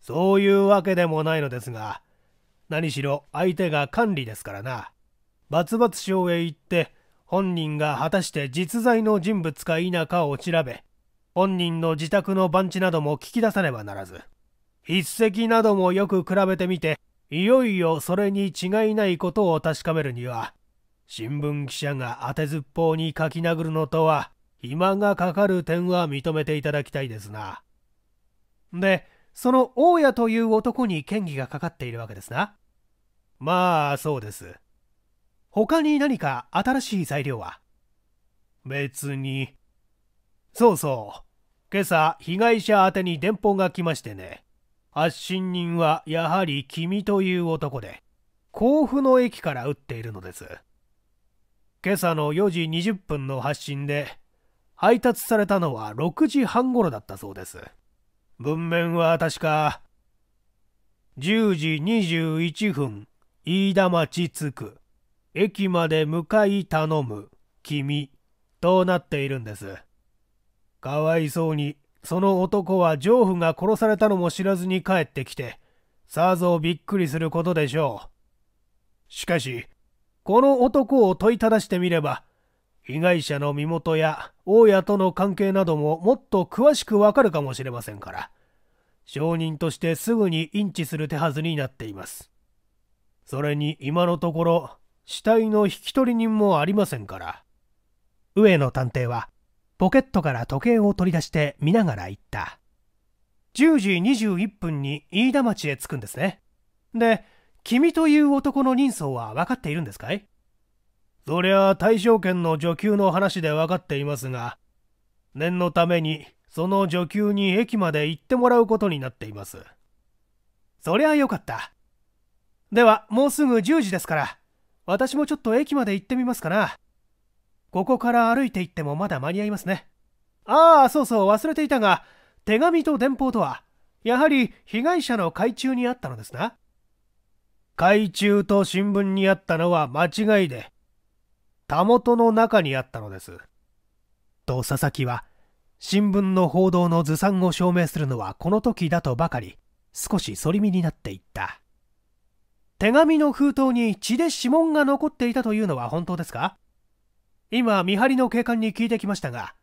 そういうわけでもないのですが、何しろ相手が管理ですからな。バツバツ省へ行って、本人が果たして実在の人物か否かを調べ、本人の自宅の番地なども聞き出さねばならず、筆跡などもよく比べてみて、いよいよそれに違いないことを確かめるには、新聞記者が当てずっぽうに書き殴るのとは、暇がかかる点は認めていただきたいですな。で、その大家という男に嫌疑がかかっているわけですなまあそうです他に何か新しい材料は別にそうそう今朝被害者宛てに電報が来ましてね発信人はやはり君という男で甲府の駅から撃っているのです今朝の4時20分の発信で配達されたのは6時半頃だったそうです文面は確か、10時21分、飯田町着く。駅まで向かい頼む、君、となっているんです。かわいそうに、その男は丈夫が殺されたのも知らずに帰ってきて、さぞびっくりすることでしょう。しかし、この男を問いただしてみれば、被害者の身元や大家との関係などももっと詳しくわかるかもしれませんから証人としてすぐにインチする手はずになっていますそれに今のところ死体の引き取り人もありませんから上野探偵はポケットから時計を取り出して見ながら言った10時21分に飯田町へ着くんですねで君という男の人相は分かっているんですかいそりゃ大将権の女給の話で分かっていますが、念のためにその女給に駅まで行ってもらうことになっています。そりゃよかった。では、もうすぐ10時ですから、私もちょっと駅まで行ってみますかな。ここから歩いて行ってもまだ間に合いますね。ああ、そうそう、忘れていたが、手紙と電報とは、やはり被害者の懐中にあったのですな。懐中と新聞にあったのは間違いで、たもとの中にあったのです。と佐々木は、新聞の報道のずさんを証明するのはこの時だとばかり、少し反り身になっていった。手紙の封筒に血で指紋が残っていたというのは本当ですか今、見張りの警官に聞いてきましたが、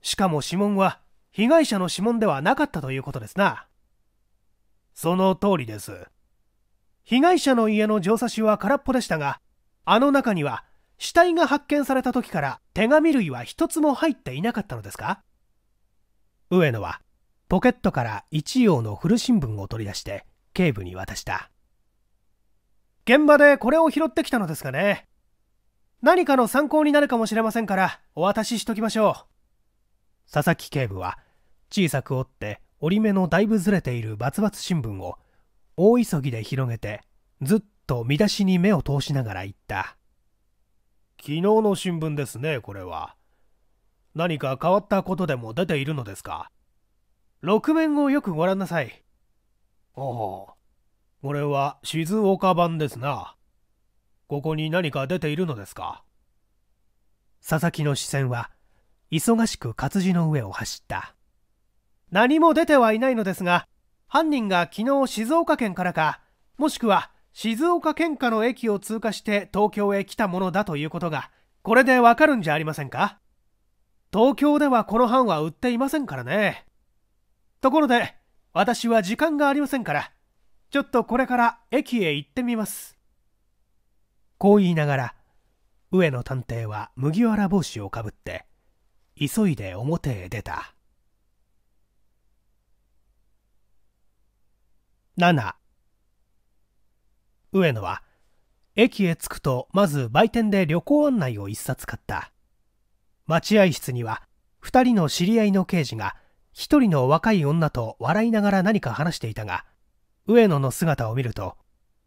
しかも指紋は被害者の指紋ではなかったということですな。その通りです。被害者の家の乗車紙は空っぽでしたが、あの中には死体が発見された時から手紙類は一つも入っていなかったのですか上野はポケットから一葉の古新聞を取り出して警部に渡した現場でこれを拾ってきたのですがね何かの参考になるかもしれませんからお渡ししときましょう佐々木警部は小さく折って折り目のだいぶずれているバツバツ新聞を大急ぎで広げてずっと見出しに目を通しながら言った昨日の新聞ですね、これは。何か変わったことでも出ているのですか6面をよくご覧なさい。おお、これは静岡版ですな。ここに何か出ているのですか佐々木の視線は、忙しく活字の上を走った。何も出てはいないのですが、犯人が昨日静岡県からか、もしくは静岡県下の駅を通過して東京へ来たものだということがこれでわかるんじゃありませんか東京ではこの班は売っていませんからねところで私は時間がありませんからちょっとこれから駅へ行ってみますこう言いながら上野探偵は麦わら帽子をかぶって急いで表へ出た7上野は駅へ着くとまず売店で旅行案内を一冊買った待合室には2人の知り合いの刑事が1人の若い女と笑いながら何か話していたが上野の姿を見ると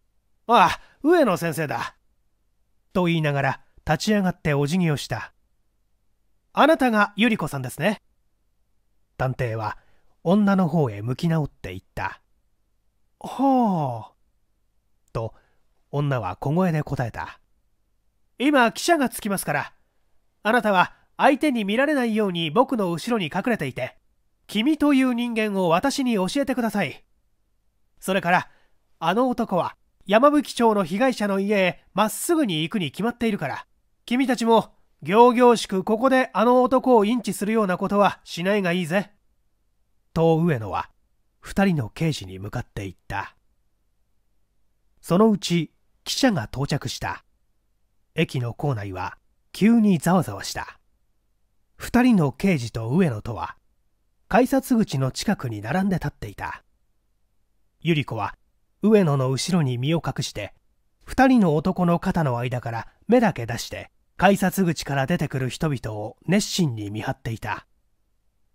「ああ上野先生だ」と言いながら立ち上がってお辞儀をした「あなたが百合子さんですね」探偵は女の方へ向き直っていった「はあ」と女は小声で答えた今記者がつきますからあなたは相手に見られないように僕の後ろに隠れていて君という人間を私に教えてくださいそれからあの男は山吹町の被害者の家へまっすぐに行くに決まっているから君たちも行々しくここであの男をインチするようなことはしないがいいぜと上野は2人の刑事に向かって行ったそのうち汽車が到着した駅の構内は急にざわざわした2人の刑事と上野とは改札口の近くに並んで立っていた百合子は上野の後ろに身を隠して2人の男の肩の間から目だけ出して改札口から出てくる人々を熱心に見張っていた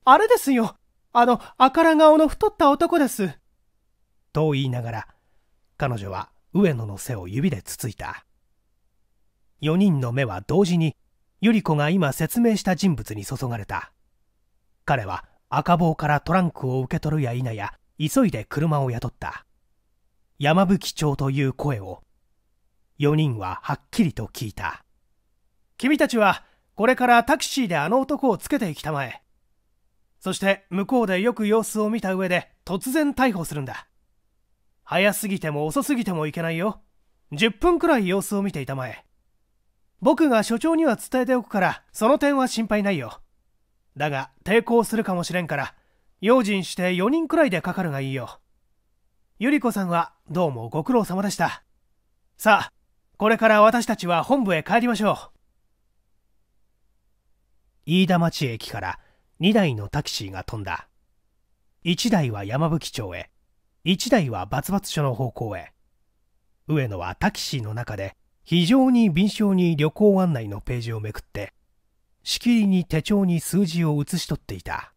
あれですよあの赤ら顔の太った男ですと言いながら彼女は上野の背を指でつついた4人の目は同時に百合子が今説明した人物に注がれた彼は赤帽からトランクを受け取るや否や急いで車を雇った山吹町という声を4人ははっきりと聞いた君たちはこれからタクシーであの男をつけていきたまえそして向こうでよく様子を見た上で突然逮捕するんだ早すぎても遅すぎてもいけないよ10分くらい様子を見ていたまえ僕が所長には伝えておくからその点は心配ないよだが抵抗するかもしれんから用心して4人くらいでかかるがいいよゆり子さんはどうもご苦労様でしたさあこれから私たちは本部へ帰りましょう飯田町駅から2台のタクシーが飛んだ1台は山吹町へ1台はバツバツ署の方向へ上野はタキシーの中で非常に敏捷に旅行案内のページをめくってしきりに手帳に数字を写し取っていた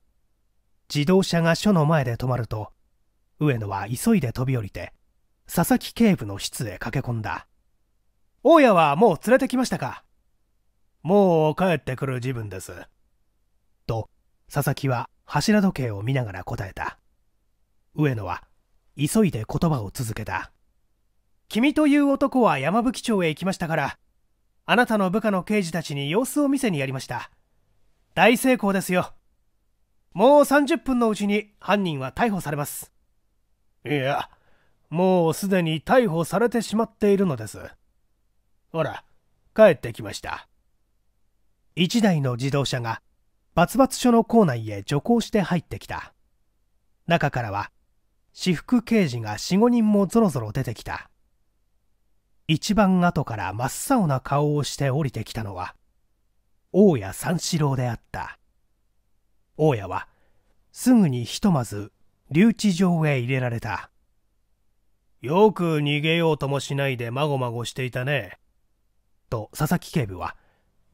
自動車が署の前で止まると上野は急いで飛び降りて佐々木警部の室へ駆け込んだ大家はもう連れてきましたかもう帰ってくる自分ですと佐々木は柱時計を見ながら答えた上野は急いで言葉を続けた君という男は山吹町へ行きましたからあなたの部下の刑事たちに様子を見せにやりました大成功ですよもう30分のうちに犯人は逮捕されますいやもうすでに逮捕されてしまっているのですほら帰ってきました1台の自動車がバツバツ署の構内へ徐行して入ってきた中からは私服刑事が45人もぞろぞろ出てきた一番後から真っ青な顔をして降りてきたのは大家三四郎であった大家はすぐにひとまず留置場へ入れられたよく逃げようともしないでまごまごしていたねと佐々木警部は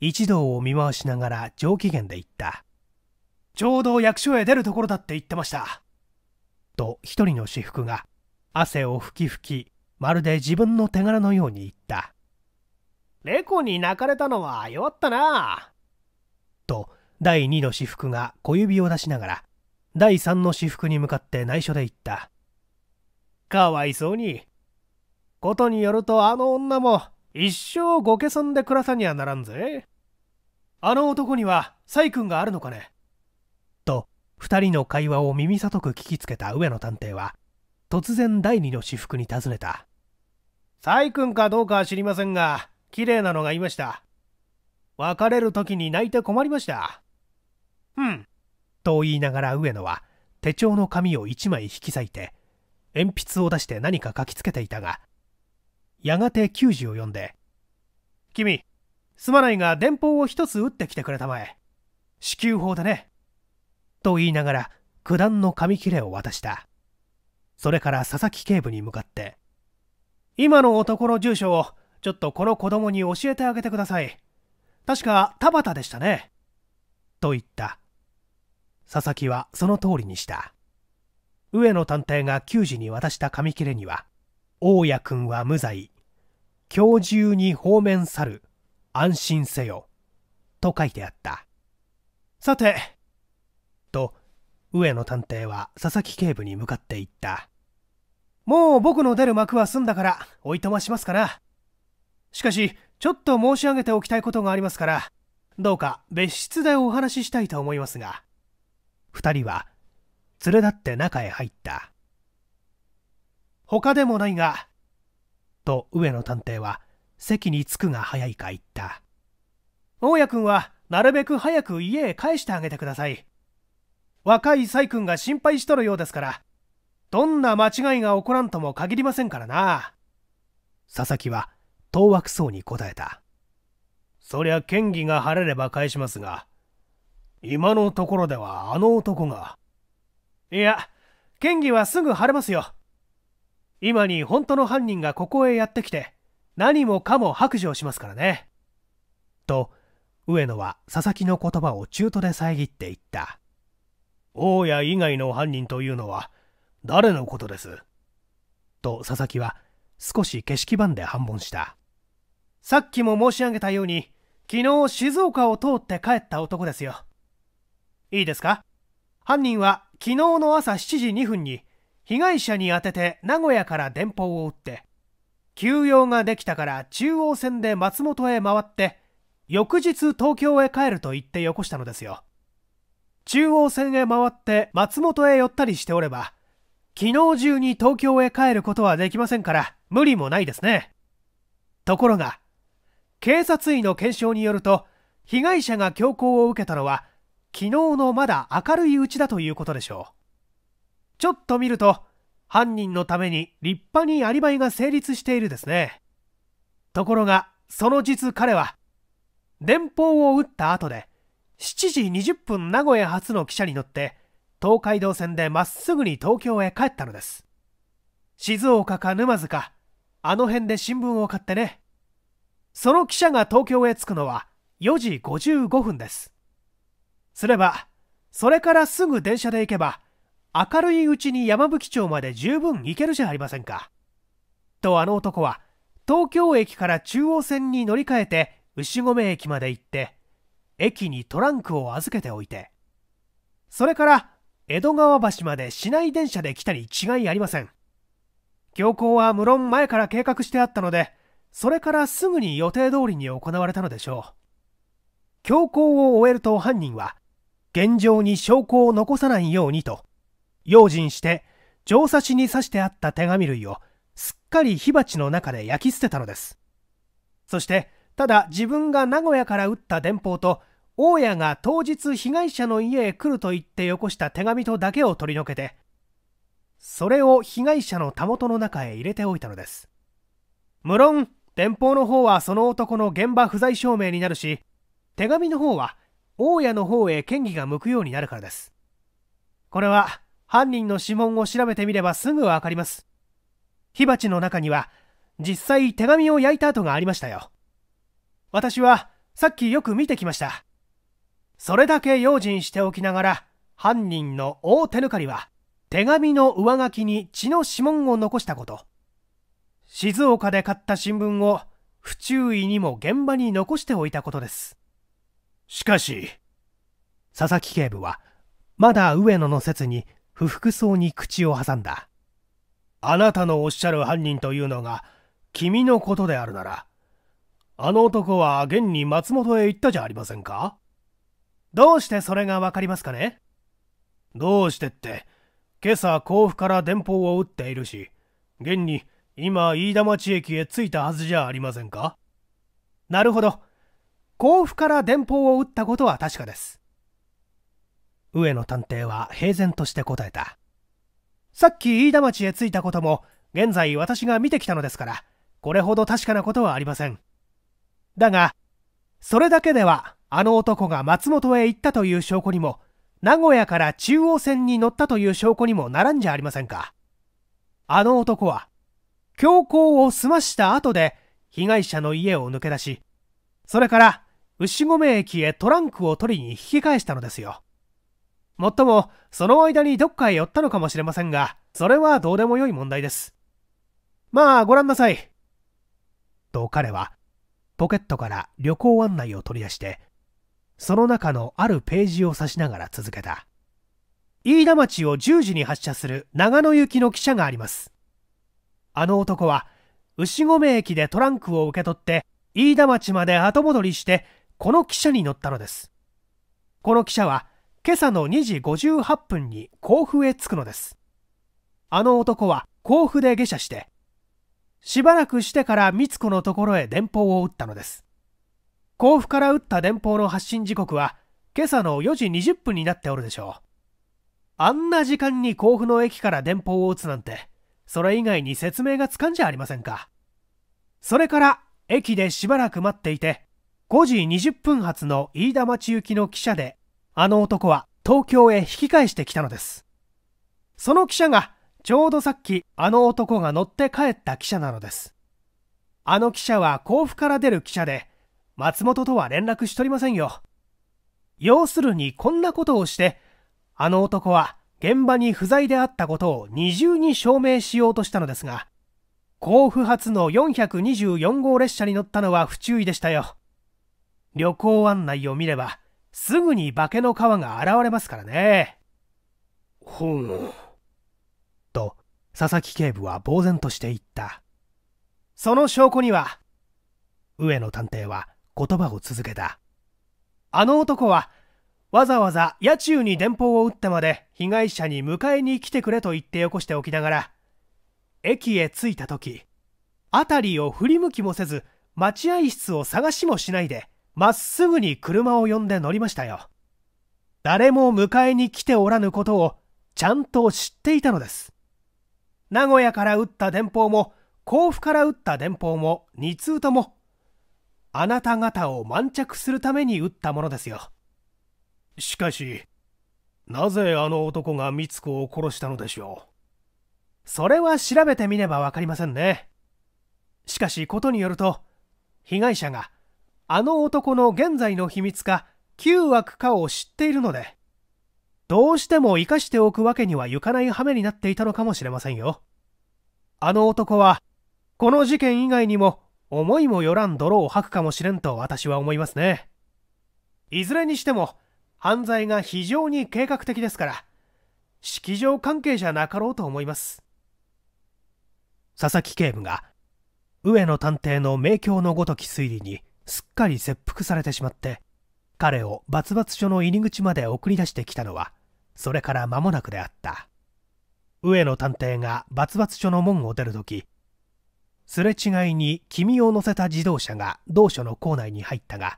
一同を見回しながら上機嫌で言ったちょうど役所へ出るところだって言ってましたと一人の私服が汗をふきふきまるで自分の手柄のように言った猫に泣かれたのは弱ったなと第2の私服が小指を出しながら第三の私服に向かって内緒で言ったかわいそうにことによるとあの女も一生ご家んで暮らさにはならんぜあの男には細君があるのかね2人の会話を耳さとく聞きつけた上野探偵は突然第二の私服に尋ねた細君かどうかは知りませんが綺麗なのがいました別れる時に泣いて困りましたうんと言いながら上野は手帳の紙を1枚引き裂いて鉛筆を出して何か書きつけていたがやがて球児を呼んで「君すまないが電報を一つ打ってきてくれたまえ」支給法でねと言いながら九段の紙切れを渡したそれから佐々木警部に向かって今の男の住所をちょっとこの子供に教えてあげてください確か田畑でしたねと言った佐々木はその通りにした上野探偵が球児に渡した紙切れには大家君は無罪今日中に方面去る安心せよと書いてあったさてと上野探偵は佐々木警部に向かっていったもう僕の出る幕は済んだからおいとましますからしかしちょっと申し上げておきたいことがありますからどうか別室でお話ししたいと思いますが2人は連れ立って中へ入った他でもないがと上野探偵は席に着くが早いか言った大家君はなるべく早く家へ帰してあげてください若い細君が心配しとるようですからどんな間違いが起こらんとも限りませんからな佐々木は当惑そうに答えたそりゃ嫌疑が晴れれば返しますが今のところではあの男がいや嫌疑はすぐ晴れますよ今に本当の犯人がここへやってきて何もかも白状しますからねと上野は佐々木の言葉を中途で遮って言った大家以外の犯人というのは誰のことですと佐々木は少し景色版で反問したさっきも申し上げたように昨日静岡を通って帰った男ですよいいですか犯人は昨日の朝7時2分に被害者に宛てて名古屋から電報を打って休養ができたから中央線で松本へ回って翌日東京へ帰ると言ってよこしたのですよ中央線へ回って松本へ寄ったりしておれば、昨日中に東京へ帰ることはできませんから、無理もないですね。ところが、警察医の検証によると、被害者が強行を受けたのは、昨日のまだ明るいうちだということでしょう。ちょっと見ると、犯人のために立派にアリバイが成立しているですね。ところが、その実彼は、電報を打った後で、7時20分名古屋発の汽車に乗って東海道線でまっすぐに東京へ帰ったのです静岡か沼津かあの辺で新聞を買ってねその汽車が東京へ着くのは4時55分ですすればそれからすぐ電車で行けば明るいうちに山吹町まで十分行けるじゃありませんかとあの男は東京駅から中央線に乗り換えて牛込駅まで行って駅にトランクを預けておいてそれから江戸川橋まで市内電車で来たに違いありません強行は無論前から計画してあったのでそれからすぐに予定通りに行われたのでしょう強行を終えると犯人は現状に証拠を残さないようにと用心して乗差しに刺してあった手紙類をすっかり火鉢の中で焼き捨てたのですそしてただ自分が名古屋から打った電報と大家が当日被害者の家へ来ると言ってよこした手紙とだけを取り除けてそれを被害者のたもとの中へ入れておいたのです無論電報の方はその男の現場不在証明になるし手紙の方は大家の方へ嫌疑が向くようになるからですこれは犯人の指紋を調べてみればすぐわかります火鉢の中には実際手紙を焼いた跡がありましたよ私はさっきよく見てきましたそれだけ用心しておきながら犯人の大手抜かりは手紙の上書きに血の指紋を残したこと静岡で買った新聞を不注意にも現場に残しておいたことですしかし佐々木警部はまだ上野の説に不服そうに口を挟んだあなたのおっしゃる犯人というのが君のことであるならあの男は現に松本へ行ったじゃありませんかどうしてそれがわかりますかねどうしてって、今朝甲府から電報を打っているし、現に今飯田町駅へ着いたはずじゃありませんかなるほど。甲府から電報を打ったことは確かです。上野探偵は平然として答えた。さっき飯田町へ着いたことも、現在私が見てきたのですから、これほど確かなことはありません。だが、それだけではあの男が松本へ行ったという証拠にも、名古屋から中央線に乗ったという証拠にもならんじゃありませんか。あの男は、強行を済ました後で、被害者の家を抜け出し、それから、牛込駅へトランクを取りに引き返したのですよ。もっとも、その間にどっかへ寄ったのかもしれませんが、それはどうでもよい問題です。まあ、ご覧なさい。と彼は、ポケットから旅行案内を取り出して、その中のあるページを指しながら続けた。飯田町を10時に発車する長野行きの汽車があります。あの男は、牛込駅でトランクを受け取って、飯田町まで後戻りして、この汽車に乗ったのです。この汽車は、今朝の2時58分に甲府へ着くのです。あの男は甲府で下車して、しばらくしてから津子のところへ電報を打ったのです。甲府から打った電報の発信時刻は今朝の4時20分になっておるでしょうあんな時間に甲府の駅から電報を打つなんてそれ以外に説明がつかんじゃありませんかそれから駅でしばらく待っていて5時20分発の飯田町行きの汽車であの男は東京へ引き返してきたのですその汽車がちょうどさっきあの男が乗って帰った汽車なのですあの汽車は甲府から出る汽車で松本とは連絡しとりませんよ。要するにこんなことをして、あの男は現場に不在であったことを二重に証明しようとしたのですが、甲府発の424号列車に乗ったのは不注意でしたよ。旅行案内を見れば、すぐに化けの皮が現れますからね。ほう。と、佐々木警部は呆然として言った。その証拠には、上野探偵は言葉を続けたあの男はわざわざ野中に電報を打ってまで被害者に迎えに来てくれと言ってよこしておきながら駅へ着いた時辺りを振り向きもせず待合室を探しもしないでまっすぐに車を呼んで乗りましたよ誰も迎えに来ておらぬことをちゃんと知っていたのです名古屋から打った電報も甲府から打った電報も2通ともあなた方を満着するために撃ったものですよしかしなぜあの男が美津子を殺したのでしょうそれは調べてみれば分かりませんねしかしことによると被害者があの男の現在の秘密か9枠かを知っているのでどうしても生かしておくわけにはいかない羽目になっていたのかもしれませんよあの男はこの事件以外にも思いもよらん泥を吐くかもしれんと私は思いますねいずれにしても犯罪が非常に計画的ですから式場関係じゃなかろうと思います佐々木警部が上野探偵の名鏡のごとき推理にすっかり切腹されてしまって彼をバツバツ署の入り口まで送り出してきたのはそれから間もなくであった上野探偵がバツバツ署の門を出るときすれ違いに君を乗せた自動車が同所の構内に入ったが、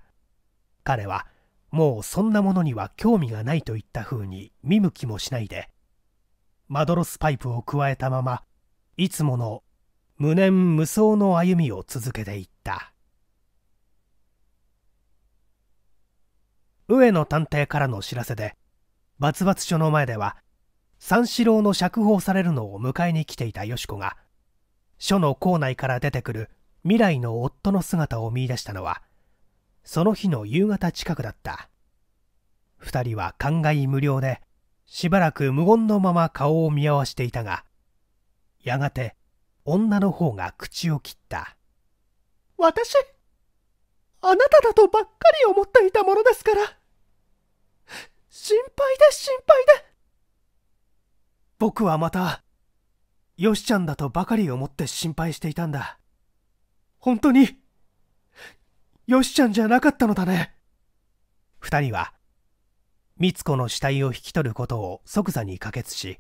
彼はもうそんなものには興味がないといった風に見向きもしないで、マドロスパイプをくわえたまま、いつもの無念無双の歩みを続けていった。上野探偵からの知らせで、バツバツ署の前では、三四郎の釈放されるのを迎えに来ていたよしこが、署の校内から出てくる未来の夫の姿を見いだしたのはその日の夕方近くだった2人は感慨無量でしばらく無言のまま顔を見合わしていたがやがて女の方が口を切った私あなただとばっかり思っていたものですから心配で心配で僕はまたよしちゃんだとばかり思って心配していたんだ。本当に、よしちゃんじゃなかったのだね。二人は、美津子の死体を引き取ることを即座に可決し、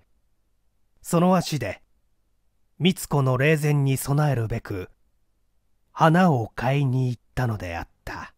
その足で、美津子の霊前に備えるべく、花を買いに行ったのであった。